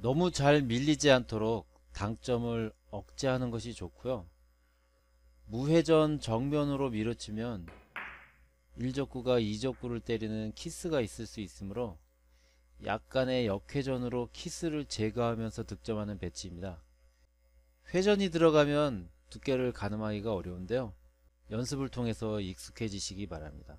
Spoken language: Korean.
너무 잘 밀리지 않도록 당점을 억제하는 것이 좋고요. 무회전 정면으로 밀어치면 1적구가 2적구를 때리는 키스가 있을 수 있으므로 약간의 역회전으로 키스를 제거하면서 득점하는 배치입니다. 회전이 들어가면 두께를 가늠하기가 어려운데요. 연습을 통해서 익숙해지시기 바랍니다.